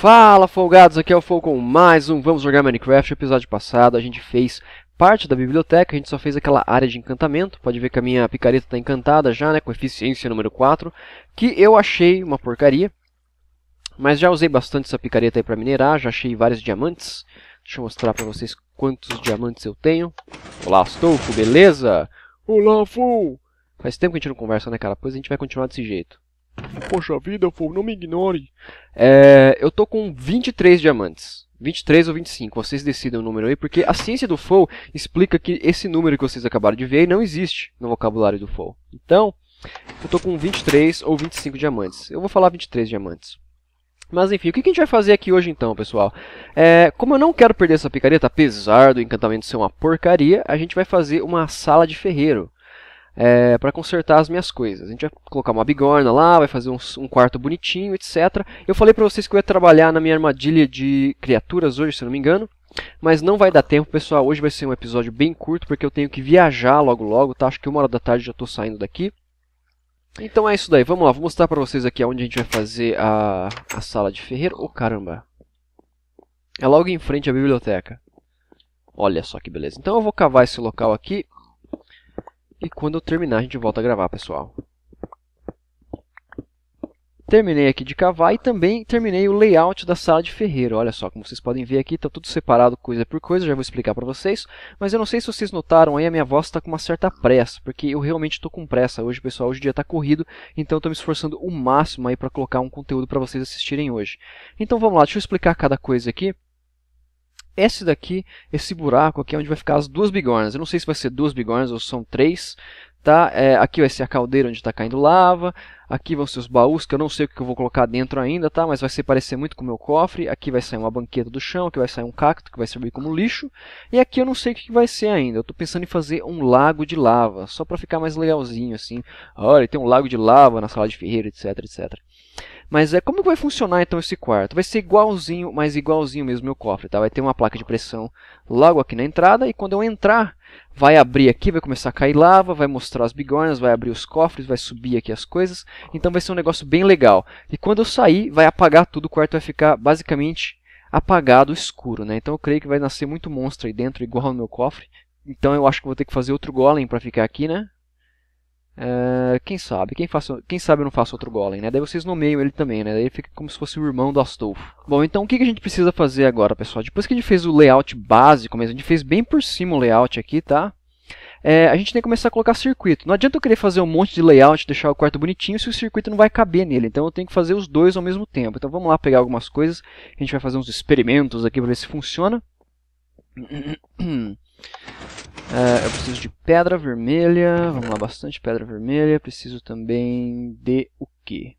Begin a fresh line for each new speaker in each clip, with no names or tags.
Fala folgados, aqui é o com mais um Vamos Jogar Minecraft. No episódio passado a gente fez parte da biblioteca, a gente só fez aquela área de encantamento. Pode ver que a minha picareta está encantada já, né, com eficiência número 4, que eu achei uma porcaria. Mas já usei bastante essa picareta aí para minerar, já achei vários diamantes. Deixa eu mostrar para vocês quantos diamantes eu tenho. Olá, Astolfo, beleza? Olá, Full! Faz tempo que a gente não conversa, né, cara? Pois a gente vai continuar desse jeito. Poxa vida, Fogo, não me ignore. É, eu tô com 23 diamantes. 23 ou 25, vocês decidem o número aí, porque a ciência do Fou explica que esse número que vocês acabaram de ver não existe no vocabulário do Fou. Então, eu tô com 23 ou 25 diamantes. Eu vou falar 23 diamantes. Mas enfim, o que a gente vai fazer aqui hoje então, pessoal? É, como eu não quero perder essa picareta, apesar do encantamento ser uma porcaria, a gente vai fazer uma sala de ferreiro é, para consertar as minhas coisas. A gente vai colocar uma bigorna lá, vai fazer um, um quarto bonitinho, etc. Eu falei para vocês que eu ia trabalhar na minha armadilha de criaturas hoje, se não me engano. Mas não vai dar tempo, pessoal. Hoje vai ser um episódio bem curto, porque eu tenho que viajar logo logo, tá? Acho que uma hora da tarde já estou saindo daqui. Então é isso daí. Vamos lá, vou mostrar para vocês aqui onde a gente vai fazer a, a sala de ferreiro. Ô oh, caramba! É logo em frente à biblioteca. Olha só que beleza. Então eu vou cavar esse local aqui e quando eu terminar, a gente volta a gravar, pessoal. Terminei aqui de cavar e também terminei o layout da sala de ferreiro. Olha só, como vocês podem ver aqui, está tudo separado coisa por coisa, já vou explicar para vocês. Mas eu não sei se vocês notaram aí, a minha voz está com uma certa pressa, porque eu realmente estou com pressa hoje, pessoal. Hoje o dia está corrido, então estou me esforçando o máximo aí para colocar um conteúdo para vocês assistirem hoje. Então vamos lá, deixa eu explicar cada coisa aqui esse daqui, esse buraco aqui é onde vai ficar as duas bigornas. Eu não sei se vai ser duas bigornas ou são três, tá? É, aqui vai ser a caldeira onde está caindo lava. Aqui vão ser os baús, que eu não sei o que eu vou colocar dentro ainda, tá? Mas vai se parecer muito com o meu cofre. Aqui vai sair uma banqueta do chão, aqui vai sair um cacto, que vai servir como lixo. E aqui eu não sei o que vai ser ainda. Eu estou pensando em fazer um lago de lava, só para ficar mais legalzinho, assim. Olha, tem um lago de lava na sala de ferreiro, etc, etc. Mas é como que vai funcionar então esse quarto? Vai ser igualzinho, mas igualzinho mesmo meu cofre, tá? Vai ter uma placa de pressão logo aqui na entrada e quando eu entrar, vai abrir aqui, vai começar a cair lava, vai mostrar as bigornas, vai abrir os cofres, vai subir aqui as coisas. Então vai ser um negócio bem legal. E quando eu sair, vai apagar tudo, o quarto vai ficar basicamente apagado, escuro, né? Então eu creio que vai nascer muito monstro aí dentro, igual no meu cofre. Então eu acho que vou ter que fazer outro golem para ficar aqui, né? Uh, quem sabe? Quem, faço, quem sabe eu não faço outro golem, né? Daí vocês nomeiam ele também, né? Daí fica como se fosse o irmão do Astolfo. Bom, então o que a gente precisa fazer agora, pessoal? Depois que a gente fez o layout básico mesmo, a gente fez bem por cima o layout aqui, tá? É, a gente tem que começar a colocar circuito. Não adianta eu querer fazer um monte de layout, deixar o quarto bonitinho, se o circuito não vai caber nele. Então eu tenho que fazer os dois ao mesmo tempo. Então vamos lá pegar algumas coisas. A gente vai fazer uns experimentos aqui para ver se funciona. Hum, hum, hum. É, eu preciso de pedra vermelha, vamos lá, bastante pedra vermelha. Preciso também de o quê?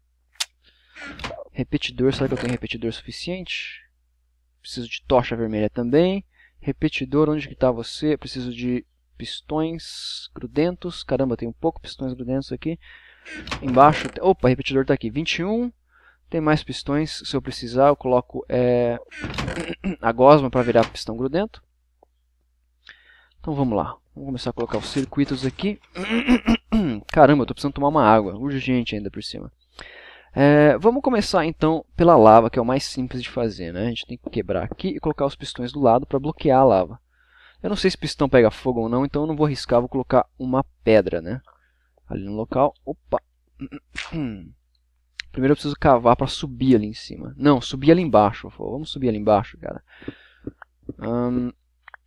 Repetidor, será que eu tenho repetidor suficiente? Preciso de tocha vermelha também. Repetidor, onde que está você? Preciso de pistões grudentos. Caramba, tem um pouco pistões grudentos aqui. Embaixo, opa, repetidor está aqui. 21. Tem mais pistões, se eu precisar eu coloco é, a gosma para virar pistão grudento. Então vamos lá. Vamos começar a colocar os circuitos aqui. Caramba, eu estou precisando tomar uma água. Urgente ainda por cima. É, vamos começar então pela lava, que é o mais simples de fazer. Né? A gente tem que quebrar aqui e colocar os pistões do lado para bloquear a lava. Eu não sei se pistão pega fogo ou não, então eu não vou arriscar, vou colocar uma pedra, né? Ali no local. Opa! Primeiro eu preciso cavar para subir ali em cima. Não, subir ali embaixo. Vamos subir ali embaixo, cara. Hum...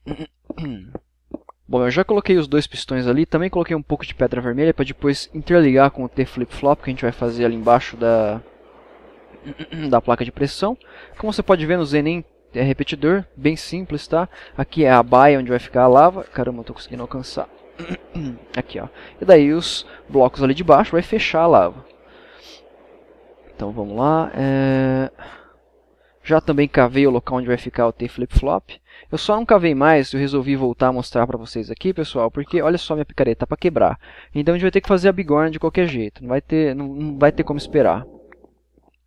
Bom, eu já coloquei os dois pistões ali, também coloquei um pouco de pedra vermelha para depois interligar com o T flip-flop que a gente vai fazer ali embaixo da, da placa de pressão. Como você pode ver no Zenin é repetidor, bem simples, tá? Aqui é a baia onde vai ficar a lava. Caramba, eu tô conseguindo alcançar. Aqui, ó. E daí os blocos ali de baixo vai fechar a lava. Então vamos lá. É... Já também cavei o local onde vai ficar o T-flip-flop. Eu só não cavei mais, eu resolvi voltar a mostrar para vocês aqui, pessoal, porque olha só minha picareta, tá para quebrar. Então a gente vai ter que fazer a bigorna de qualquer jeito, não vai ter, não, não vai ter como esperar.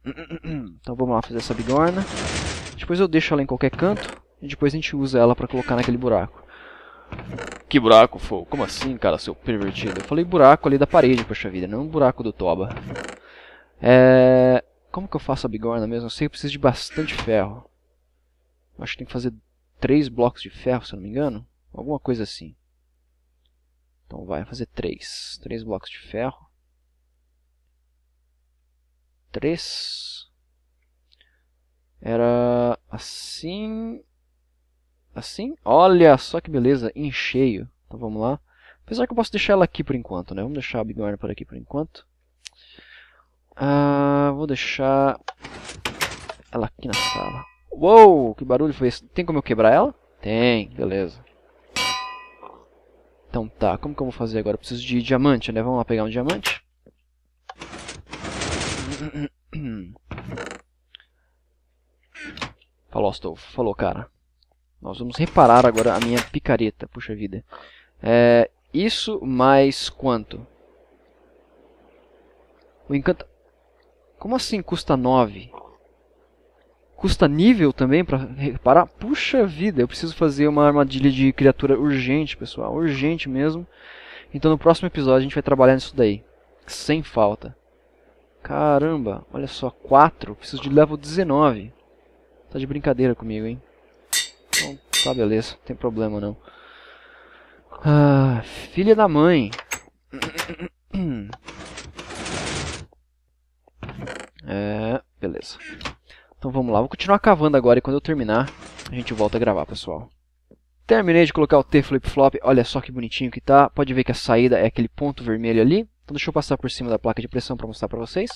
Então vamos lá fazer essa bigorna. Depois eu deixo ela em qualquer canto e depois a gente usa ela para colocar naquele buraco. Que buraco, Fou? Como assim, cara, seu pervertido? Eu falei buraco ali da parede, poxa vida, não um buraco do toba. É que eu faço a bigorna mesmo? Eu sei que eu preciso de bastante ferro. Acho que tem que fazer três blocos de ferro, se eu não me engano. Alguma coisa assim. Então vai fazer três. Três blocos de ferro. Três. Era assim. Assim. Olha só que beleza. Em cheio. Então vamos lá. Apesar que eu posso deixar ela aqui por enquanto, né? Vamos deixar a bigorna por aqui por enquanto. Ah, vou deixar ela aqui na sala. Uou, que barulho foi esse? Tem como eu quebrar ela? Tem, beleza. Então tá, como que eu vou fazer agora? Eu preciso de diamante, né? Vamos lá pegar um diamante. Falou, Astolfo. Falou, cara. Nós vamos reparar agora a minha picareta. Puxa vida. É, isso mais quanto? O encanto... Como assim custa 9? Custa nível também para reparar? Puxa vida, eu preciso fazer uma armadilha de criatura urgente, pessoal. Urgente mesmo. Então no próximo episódio a gente vai trabalhar nisso daí. Sem falta. Caramba, olha só, 4. Preciso de level 19. Tá de brincadeira comigo, hein? Então, tá beleza, não tem problema não. Ah, filha da mãe. É, beleza. Então vamos lá, vou continuar cavando agora e quando eu terminar, a gente volta a gravar, pessoal. Terminei de colocar o T flip-flop, olha só que bonitinho que tá. Pode ver que a saída é aquele ponto vermelho ali. Então deixa eu passar por cima da placa de pressão para mostrar para vocês.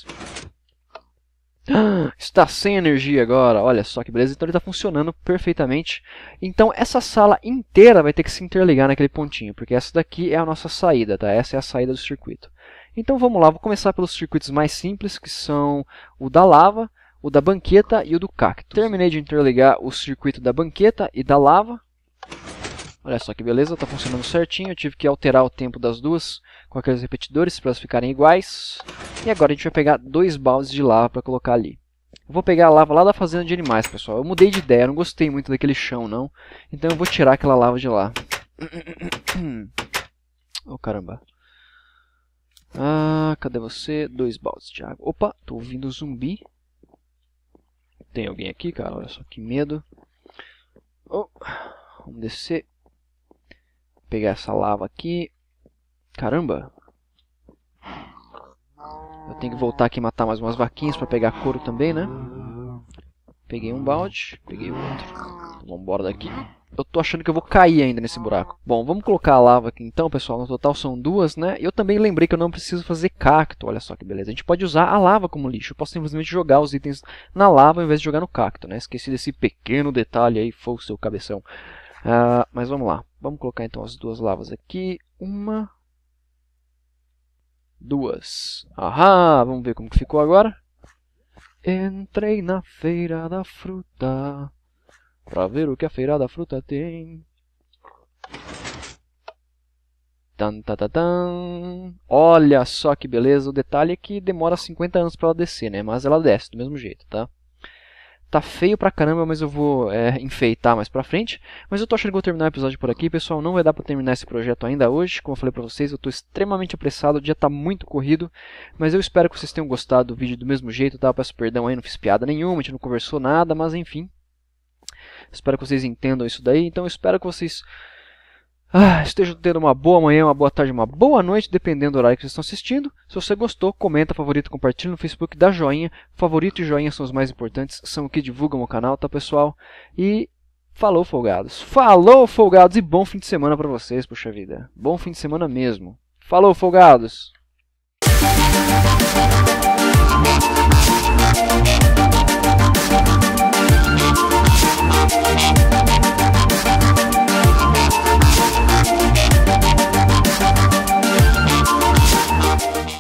Ah, está sem energia agora, olha só que beleza. Então ele está funcionando perfeitamente. Então essa sala inteira vai ter que se interligar naquele pontinho, porque essa daqui é a nossa saída, tá? Essa é a saída do circuito. Então vamos lá, vou começar pelos circuitos mais simples, que são o da lava, o da banqueta e o do cacto. Terminei de interligar o circuito da banqueta e da lava. Olha só que beleza, está funcionando certinho. Eu tive que alterar o tempo das duas com aqueles repetidores para elas ficarem iguais. E agora a gente vai pegar dois baldes de lava para colocar ali. Eu vou pegar a lava lá da fazenda de animais, pessoal. Eu mudei de ideia, não gostei muito daquele chão, não. Então eu vou tirar aquela lava de lá. Oh, caramba. Ah, cadê você? Dois baldes de água. Opa, tô ouvindo um zumbi. Tem alguém aqui, cara? Olha só que medo. Oh, vamos descer. Pegar essa lava aqui. Caramba. Eu tenho que voltar aqui e matar mais umas vaquinhas para pegar couro também, né? Peguei um balde, peguei outro. Vamos embora daqui eu tô achando que eu vou cair ainda nesse buraco. Bom, vamos colocar a lava aqui então, pessoal. No total são duas, né? Eu também lembrei que eu não preciso fazer cacto. Olha só que beleza. A gente pode usar a lava como lixo. Eu posso simplesmente jogar os itens na lava ao invés de jogar no cacto, né? Esqueci desse pequeno detalhe aí, foi o seu cabeção. Uh, mas vamos lá. Vamos colocar então as duas lavas aqui. Uma. Duas. Ahá! Vamos ver como que ficou agora. Entrei na feira da fruta. Pra ver o que a feira da fruta tem. Tan, tan, tan, tan. Olha só que beleza. O detalhe é que demora 50 anos para ela descer, né? Mas ela desce do mesmo jeito, tá? Tá feio pra caramba, mas eu vou é, enfeitar mais pra frente. Mas eu tô achando que vou terminar o episódio por aqui, pessoal. Não vai dar pra terminar esse projeto ainda hoje. Como eu falei pra vocês, eu tô extremamente apressado, o dia tá muito corrido. Mas eu espero que vocês tenham gostado do vídeo do mesmo jeito, tá? Eu peço perdão aí, não fiz piada nenhuma, a gente não conversou nada, mas enfim. Espero que vocês entendam isso daí. Então espero que vocês ah, estejam tendo uma boa manhã, uma boa tarde, uma boa noite, dependendo do horário que vocês estão assistindo. Se você gostou, comenta, favorito, compartilha no Facebook, dá joinha. Favorito e joinha são os mais importantes, são o que divulgam o canal, tá pessoal? E falou, folgados. Falou, folgados, e bom fim de semana para vocês, poxa vida. Bom fim de semana mesmo. Falou, folgados!